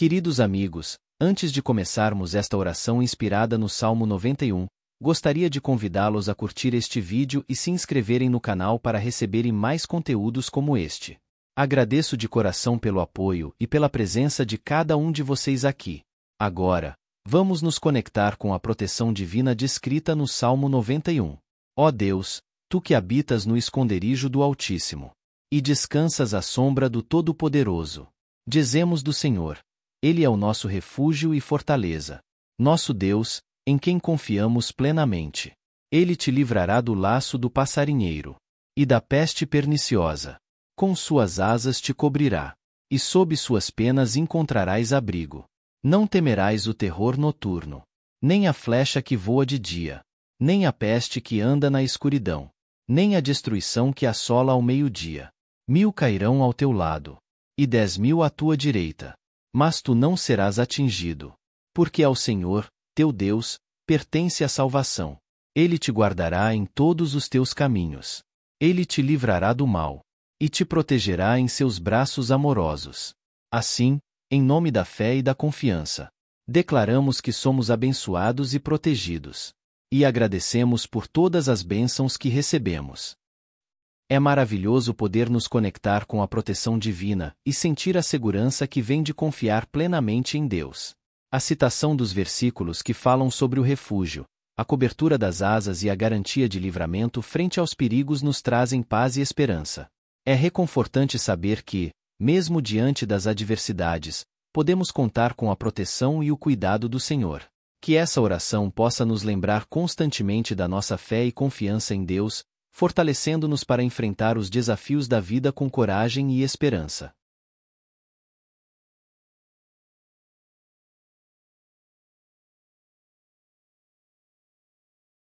Queridos amigos, antes de começarmos esta oração inspirada no Salmo 91, gostaria de convidá-los a curtir este vídeo e se inscreverem no canal para receberem mais conteúdos como este. Agradeço de coração pelo apoio e pela presença de cada um de vocês aqui. Agora, vamos nos conectar com a proteção divina descrita no Salmo 91. Ó oh Deus, tu que habitas no esconderijo do Altíssimo e descansas à sombra do Todo-Poderoso, dizemos do Senhor: ele é o nosso refúgio e fortaleza. Nosso Deus, em quem confiamos plenamente. Ele te livrará do laço do passarinheiro e da peste perniciosa. Com suas asas te cobrirá, e sob suas penas encontrarás abrigo. Não temerás o terror noturno, nem a flecha que voa de dia, nem a peste que anda na escuridão, nem a destruição que assola ao meio-dia. Mil cairão ao teu lado, e dez mil à tua direita mas tu não serás atingido. Porque ao Senhor, teu Deus, pertence a salvação. Ele te guardará em todos os teus caminhos. Ele te livrará do mal. E te protegerá em seus braços amorosos. Assim, em nome da fé e da confiança, declaramos que somos abençoados e protegidos. E agradecemos por todas as bênçãos que recebemos. É maravilhoso poder nos conectar com a proteção divina e sentir a segurança que vem de confiar plenamente em Deus. A citação dos versículos que falam sobre o refúgio, a cobertura das asas e a garantia de livramento frente aos perigos nos trazem paz e esperança. É reconfortante saber que, mesmo diante das adversidades, podemos contar com a proteção e o cuidado do Senhor. Que essa oração possa nos lembrar constantemente da nossa fé e confiança em Deus, fortalecendo-nos para enfrentar os desafios da vida com coragem e esperança.